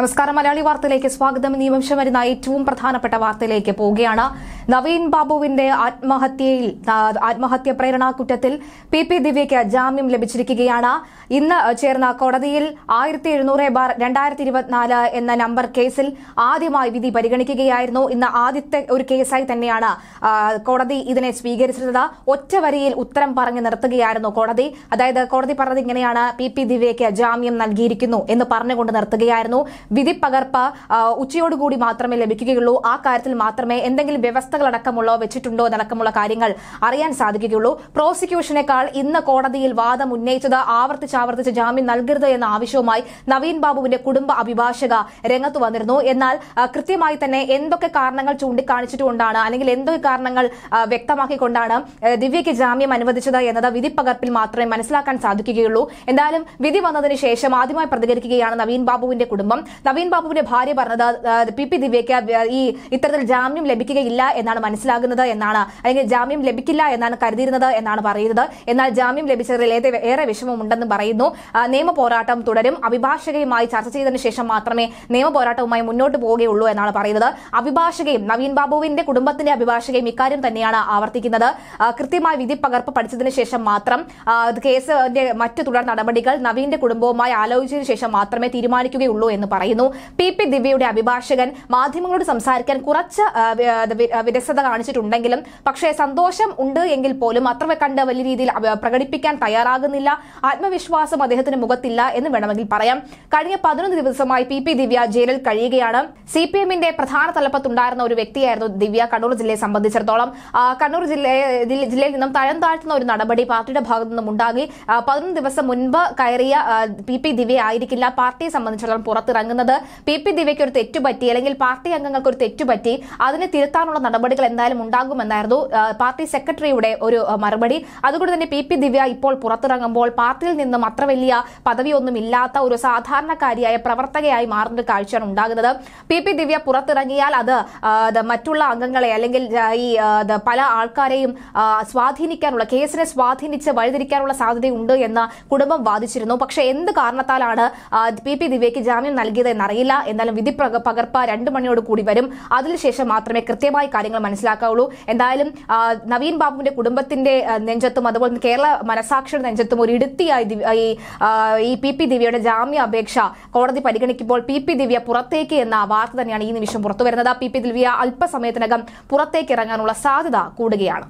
നമസ്കാരം മലയാളി വാർത്തയിലേക്ക് സ്വാഗതം നിയമംശം വരുന്ന ഏറ്റവും പ്രധാനപ്പെട്ട വാർത്തയിലേക്ക് പോവുകയാണ് നവീൻ ബാബുവിന്റെ ആത്മഹത്യയിൽ ആത്മഹത്യ പ്രേരണാ കുറ്റത്തിൽ പി പി ദിവ്യയ്ക്ക് ജാമ്യം ലഭിച്ചിരിക്കുകയാണ് ഇന്ന് ചേർന്ന കോടതിയിൽ ആയിരത്തി എഴുന്നൂറ് ബാർ രണ്ടായിരത്തി ഇരുപത്തിനാല് എന്ന നമ്പർ കേസിൽ ആദ്യമായി വിധി പരിഗണിക്കുകയായിരുന്നു ഇന്ന് ആദ്യത്തെ ഒരു കേസായി തന്നെയാണ് കോടതി ഇതിനെ സ്വീകരിച്ചിരുന്നത് ഒറ്റ വരിയിൽ ഉത്തരം പറഞ്ഞു നിർത്തുകയായിരുന്നു കോടതി അതായത് കോടതി പറഞ്ഞത് ഇങ്ങനെയാണ് പി പി ദിവ്യയ്ക്ക് ജാമ്യം നൽകിയിരിക്കുന്നു എന്ന് പറഞ്ഞുകൊണ്ട് നിർത്തുകയായിരുന്നു വിധി പകർപ്പ് ഉച്ചയോടുകൂടി മാത്രമേ ലഭിക്കുകയുള്ളൂ ആ കാര്യത്തിൽ മാത്രമേ എന്തെങ്കിലും വ്യവസ്ഥകളടക്കമുള്ളോ വെച്ചിട്ടുണ്ടോ എന്നടക്കമുള്ള കാര്യങ്ങൾ അറിയാൻ സാധിക്കുകയുള്ളൂ പ്രോസിക്യൂഷനേക്കാൾ ഇന്ന് കോടതിയിൽ വാദം ഉന്നയിച്ചത് ആവർത്തിച്ചാവർത്തിച്ച് ജാമ്യം നൽകരുത് എന്ന ആവശ്യവുമായി നവീൻ ബാബുവിന്റെ കുടുംബ അഭിഭാഷക രംഗത്ത് വന്നിരുന്നു എന്നാൽ കൃത്യമായി തന്നെ എന്തൊക്കെ കാരണങ്ങൾ ചൂണ്ടിക്കാണിച്ചിട്ടുകൊണ്ടാണ് അല്ലെങ്കിൽ എന്തൊക്കെ കാരണങ്ങൾ വ്യക്തമാക്കിക്കൊണ്ടാണ് ദിവ്യയ്ക്ക് ജാമ്യം അനുവദിച്ചത് എന്നത് വിധി പകർപ്പിൽ മാത്രമേ മനസ്സിലാക്കാൻ സാധിക്കുകയുള്ളൂ എന്തായാലും വിധി വന്നതിന് ശേഷം ആദ്യമായി പ്രതികരിക്കുകയാണ് നവീൻ ബാബുവിന്റെ കുടുംബം നവീൻ ബാബുവിന്റെ ഭാര്യ പറഞ്ഞത് പി പി ദിവ്യയ്ക്ക് ഈ ഇത്തരത്തിൽ ജാമ്യം ലഭിക്കുകയില്ല എന്നാണ് മനസ്സിലാകുന്നത് എന്നാണ് അല്ലെങ്കിൽ ജാമ്യം ലഭിക്കില്ല എന്നാണ് കരുതിയിരുന്നത് എന്നാണ് പറയുന്നത് എന്നാൽ ജാമ്യം ലഭിച്ചതിൽ ഏറെ വിഷമമുണ്ടെന്ന് പറയുന്നു നിയമ പോരാട്ടം തുടരും അഭിഭാഷകയുമായി ചർച്ച ചെയ്തതിനു ശേഷം മാത്രമേ നിയമ പോരാട്ടവുമായി മുന്നോട്ട് പോവുകയുള്ളൂ എന്നാണ് പറയുന്നത് അഭിഭാഷകയും നവീൻ ബാബുവിന്റെ കുടുംബത്തിന്റെ അഭിഭാഷകയും ഇക്കാര്യം തന്നെയാണ് ആവർത്തിക്കുന്നത് കൃത്യമായ വിധി പകർപ്പ് പഠിച്ചതിന് ശേഷം മാത്രം കേസിന്റെ മറ്റു തുടർ നടപടികൾ നവീന്റെ കുടുംബവുമായി ആലോചിച്ചതിനു ശേഷം മാത്രമേ തീരുമാനിക്കുകയുള്ളൂ എന്ന് പറയുന്നു പറയുന്നു പി പി ദിവ്യയുടെ അഭിഭാഷകൻ മാധ്യമങ്ങളോട് സംസാരിക്കാൻ കുറച്ച് വിരസത കാണിച്ചിട്ടുണ്ടെങ്കിലും പക്ഷേ സന്തോഷം ഉണ്ട് എങ്കിൽ പോലും അത്രമേ കണ്ട് വലിയ രീതിയിൽ പ്രകടിപ്പിക്കാൻ തയ്യാറാകുന്നില്ല ആത്മവിശ്വാസം അദ്ദേഹത്തിന് മുഖത്തില്ല എന്ന് വേണമെങ്കിൽ പറയാം കഴിഞ്ഞ പതിനൊന്ന് ദിവസമായി പി പി ദിവ്യ ജയിലിൽ കഴിയുകയാണ് സി പി എമ്മിന്റെ പ്രധാന തലപ്പത്തുണ്ടായിരുന്ന ഒരു വ്യക്തിയായിരുന്നു ദിവ്യ കണ്ണൂർ ജില്ലയെ സംബന്ധിച്ചിടത്തോളം കണ്ണൂർ ജില്ലയെ ജില്ലയിൽ നിന്നും തഴം താഴ്ത്തുന്ന ഒരു നടപടി പാർട്ടിയുടെ ഭാഗത്തു നിന്നും ഉണ്ടാകി പതിനൊന്ന് ദിവസം മുൻപ് കയറിയ പി പി ദിവ്യ ആയിരിക്കില്ല പാർട്ടിയെ സംബന്ധിച്ചിടത്തോളം പുറത്തിറങ്ങുക തുടങ്ങുന്നത് പി പി ദിവ്യയ്ക്ക് ഒരു തെറ്റുപറ്റി അല്ലെങ്കിൽ പാർട്ടി അംഗങ്ങൾക്ക് ഒരു തെറ്റുപറ്റി അതിനെ തിരുത്താനുള്ള നടപടികൾ എന്തായാലും ഉണ്ടാകുമെന്നായിരുന്നു പാർട്ടി സെക്രട്ടറിയുടെ ഒരു മറുപടി അതുകൊണ്ട് തന്നെ പി പി ദിവ്യ ഇപ്പോൾ പുറത്തിറങ്ങുമ്പോൾ പാർട്ടിയിൽ നിന്നും അത്ര വലിയ പദവിയൊന്നും ഇല്ലാത്ത ഒരു സാധാരണക്കാരിയായ പ്രവർത്തകയായി മാറുന്ന കാഴ്ചയാണ് ഉണ്ടാകുന്നത് പി പി ദിവ്യ പുറത്തിറങ്ങിയാൽ അത് മറ്റുള്ള അംഗങ്ങളെ അല്ലെങ്കിൽ ഈ പല ആൾക്കാരെയും സ്വാധീനിക്കാനുള്ള കേസിനെ സ്വാധീനിച്ച് വഴിതിരിക്കാനുള്ള സാധ്യതയുണ്ട് എന്ന് കുടുംബം വാദിച്ചിരുന്നു പക്ഷേ എന്ത് കാരണത്താലാണ് പി പി ദിവ്യയ്ക്ക് ജാമ്യം നൽകി നൽകിയത് എന്നറിയില്ല എന്നാലും വിധി പകർപ്പ് രണ്ടു മണിയോട് കൂടി വരും അതിനുശേഷം മാത്രമേ കൃത്യമായി കാര്യങ്ങൾ മനസ്സിലാക്കാവുള്ളൂ എന്തായാലും നവീൻ ബാബുവിന്റെ കുടുംബത്തിന്റെ നെഞ്ചത്തും അതുപോലെ കേരള മനസാക്ഷിയുടെ നെഞ്ചത്തും ഒരു ഇടുത്തിയായി ഈ പി പി ദിവ്യയുടെ ജാമ്യ അപേക്ഷ കോടതി പരിഗണിക്കുമ്പോൾ പി പി ദിവ്യ പുറത്തേക്ക് എന്ന വാർത്ത തന്നെയാണ് ഈ നിമിഷം പുറത്തുവരുന്നത് പി പി ദിവ്യ അല്പസമയത്തിനകം പുറത്തേക്ക് ഇറങ്ങാനുള്ള സാധ്യത കൂടുകയാണ്